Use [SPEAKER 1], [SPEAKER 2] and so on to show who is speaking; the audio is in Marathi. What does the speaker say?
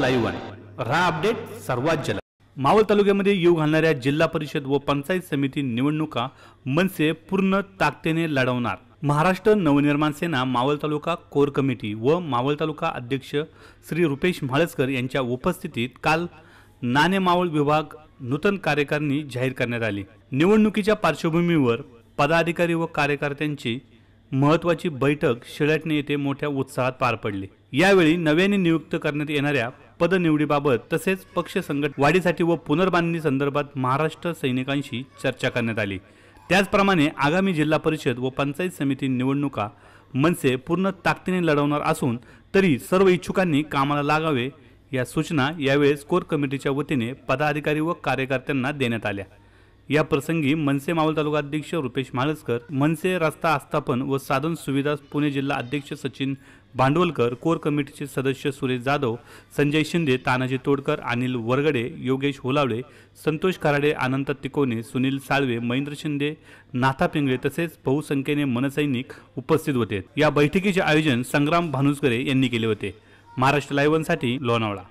[SPEAKER 1] लाईव्ह आहे राहा अपडेट सर्वात जलद मावळ तालुक्यामध्ये येऊ घालणाऱ्या जिल्हा परिषद व पंचायत समिती निवडणुका मनसे पूर्ण ताकदीने लढवणार महाराष्ट्र नवनिर्माण सेना मावळ तालुका कोर कमिटी व मावळ तालुका अध्यक्ष श्री रुपेश म्हाळसकर यांच्या उपस्थितीत काल नाणे मावळ विभाग नूतन कार्यकारिणी जाहीर करण्यात आली निवडणुकीच्या पार्श्वभूमीवर पदाधिकारी व कार्यकर्त्यांची महत्वाची बैठक शिळटणे येथे मोठ्या उत्साहात पार पडली यावेळी नव्याने नियुक्त करण्यात येणाऱ्या पदनिवडीबाबत तसेच पक्ष संघट वाढीसाठी व पुनर्बांधणी संदर्भात महाराष्ट्र सैनिकांशी चर्चा करण्यात आली त्याचप्रमाणे आगामी जिल्हा परिषद व पंचायत समिती निवडणुका मनसे पूर्ण ताकदीने लढवणार असून तरी सर्व इच्छुकांनी कामाला लागावे या सूचना यावेळेस कोर कमिटीच्या वतीने पदाधिकारी व कार्यकर्त्यांना देण्यात आल्या या प्रसंगी मनसे मावळ तालुका अध्यक्ष रुपेश म्हाळसकर मनसे रस्ता आस्थापन व साधन सुविधा पुणे जिल्हा अध्यक्ष सचिन भांडवलकर कोर कमिटीचे सदस्य सुरेश जाधव संजय शिंदे तानाजी तोडकर अनिल वरगडे योगेश होलावडे संतोष कराडे अनंत तिकोने सुनील साळवे महेंद्र शिंदे नाथा पिंगळे तसेच बहुसंख्येने मनसैनिक उपस्थित होते या बैठकीचे आयोजन संग्राम भानुसकरे यांनी केले होते महाराष्ट्र साठी लोणावळा